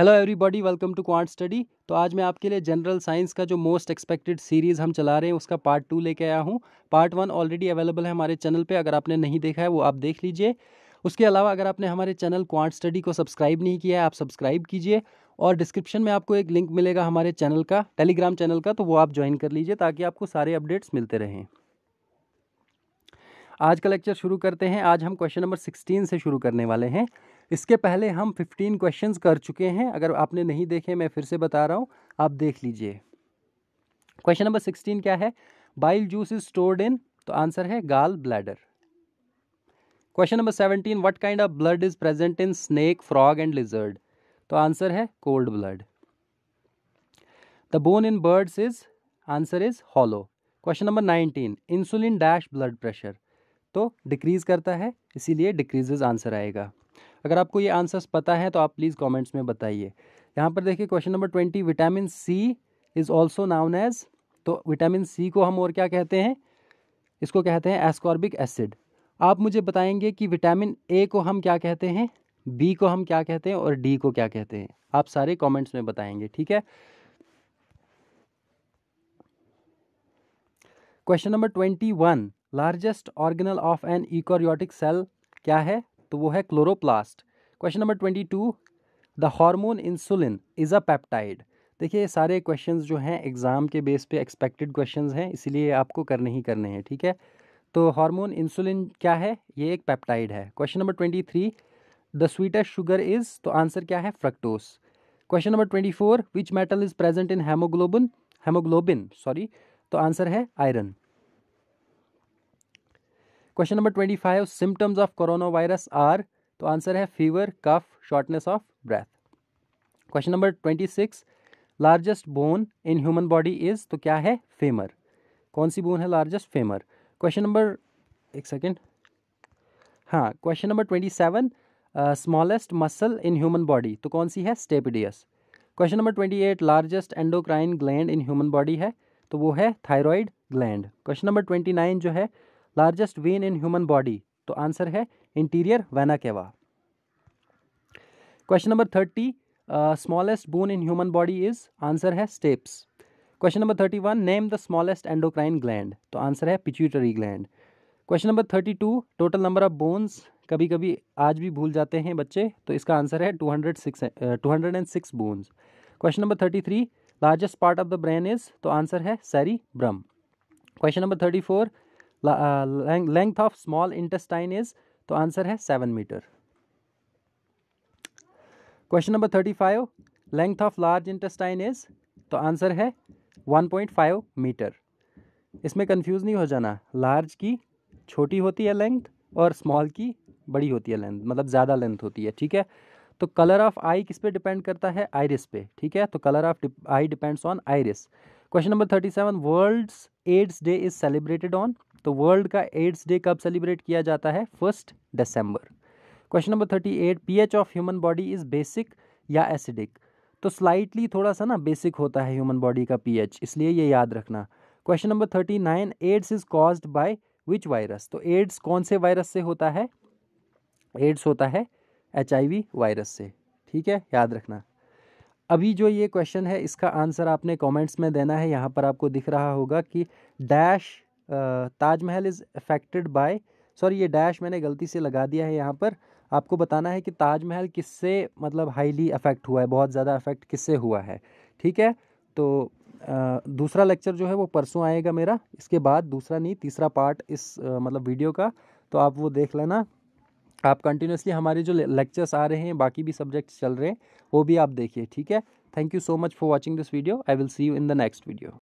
hello everybody welcome to Quant Study तो आज मैं आपके लिए जनरल साइंस का जो मोस्ट एक्सपेक्टेड सीरीज़ हम चला रहे हैं उसका पार्ट टू लेके आया हूँ पार्ट वन ऑलरेडी अवेलेबल है हमारे चैनल पे अगर आपने नहीं देखा है वो आप देख लीजिए उसके अलावा अगर आपने हमारे चैनल क्वांट स्टडी को सब्सक्राइब नहीं किया है आप सब्सक्राइब कीजिए और डिस्क्रिप्शन में आपको एक लिंक मिलेगा हमारे चैनल का टेलीग्राम चैनल का तो वो आप ज्वाइन कर लीजिए ताकि आपको सारे अपडेट्स मिलते रहें आज का लेक्चर शुरू करते हैं आज हम क्वेश्चन नंबर सिक्सटीन से शुरू करने वाले हैं इसके पहले हम फिफ्टीन क्वेश्चंस कर चुके हैं अगर आपने नहीं देखे मैं फिर से बता रहा हूँ आप देख लीजिए क्वेश्चन नंबर सिक्सटीन क्या है bile juice is stored in तो आंसर है gall bladder question number seventeen what kind of blood is present in snake frog and lizard तो आंसर है cold blood the bone in birds is answer is hollow question number nineteen insulin dash blood pressure तो decrease करता है इसीलिए decreases answer आएगा अगर आपको ये आंसर्स पता है तो आप प्लीज़ कमेंट्स में बताइए यहाँ पर देखिए question number twenty vitamin C is also known as तो विटामिन सी को हम और क्या कहते हैं इसको कहते हैं एस्कॉर्बिक एसिड आप मुझे बताएंगे कि विटामिन ए को हम क्या कहते हैं बी को हम क्या कहते हैं और डी को क्या कहते हैं आप सारे कॉमेंट्स में बताएंगे ठीक है question number twenty one largest organelle of an eukaryotic cell क्या है तो वो है chloroplast question number twenty two the hormone insulin is a peptide देखिए सारे क्वेश्चंस जो हैं एग्ज़ाम के बेस पे एक्सपेक्टेड क्वेश्चंस हैं इसीलिए आपको करने ही करने हैं ठीक है तो हार्मोन इंसुलिन क्या है ये एक पेप्टाइड है question number twenty three the sweetest sugar is तो आंसर क्या है fructose question number twenty four which metal is present in haemoglobin haemoglobin sorry तो आंसर है iron question number twenty five symptoms of coronavirus are तो answer है fever cough shortness of breath question number twenty six largest bone in human body is तो क्या है femur कौन सी bone है लार्जेस्ट फेमर क्वेश्चन नंबर एक second हाँ question number twenty seven smallest muscle in human body तो कौन सी है stapedius question number twenty eight largest endocrine gland in human body है तो वो है thyroid gland question number twenty nine जो है largest vein in human body तो आंसर है inferior vena cava question number thirty smallest bone in human body is answer है stapes question number thirty one name the smallest endocrine gland तो answer है pituitary gland question number thirty two total number of bones कभी कभी आज भी भूल जाते हैं बच्चे तो इसका आंसर है two hundred six two hundred and six bones question number thirty three largest part of the brain is तो आंसर है cerebrum question number thirty four length of small intestine is तो answer है seven metre question number thirty five length of large intestine is तो answer है one point five metre इसमें confuse नहीं हो जाना लार्ज की छोटी होती है लेंथ और स्मॉल की बड़ी होती है लेंथ मतलब ज़्यादा लेंथ होती है ठीक है तो कलर ऑफ आई किस पे डिपेंड करता है आइरिस पे ठीक है तो colour of eye depends on iris question number thirty seven world's AIDS day is celebrated on तो वर्ल्ड का एड्स डे कब सेलिब्रेट किया जाता है फर्स्ट दिसंबर question number thirty eight pH of human body is basic या acidic तो slightly थोड़ा सा ना बेसिक होता है ह्यूमन बॉडी का पी इसलिए ये याद रखना question number thirty nine AIDS is cause by which virus तो एड्स कौन से वायरस से होता है एड्स होता है एच वायरस से ठीक है याद रखना अभी जो ये क्वेश्चन है इसका आंसर आपने कमेंट्स में देना है यहाँ पर आपको दिख रहा होगा कि dash Taj Mahal is affected by sorry ये डैश मैंने गलती से लगा दिया है यहाँ पर आपको बताना है कि ताजमहल किससे मतलब हाईली अफेक्ट हुआ है बहुत ज़्यादा अफेक्ट किससे हुआ है ठीक है तो आ, दूसरा लेक्चर जो है वो परसों आएगा मेरा इसके बाद दूसरा नहीं तीसरा पार्ट इस आ, मतलब वीडियो का तो आप वो देख लेना आप कंटिन्यूसली हमारे जो लेक्चर्स आ रहे हैं बाकी भी सब्जेक्ट्स चल रहे हैं वो भी आप देखिए ठीक है thank you so much for watching this video I will see you in the next video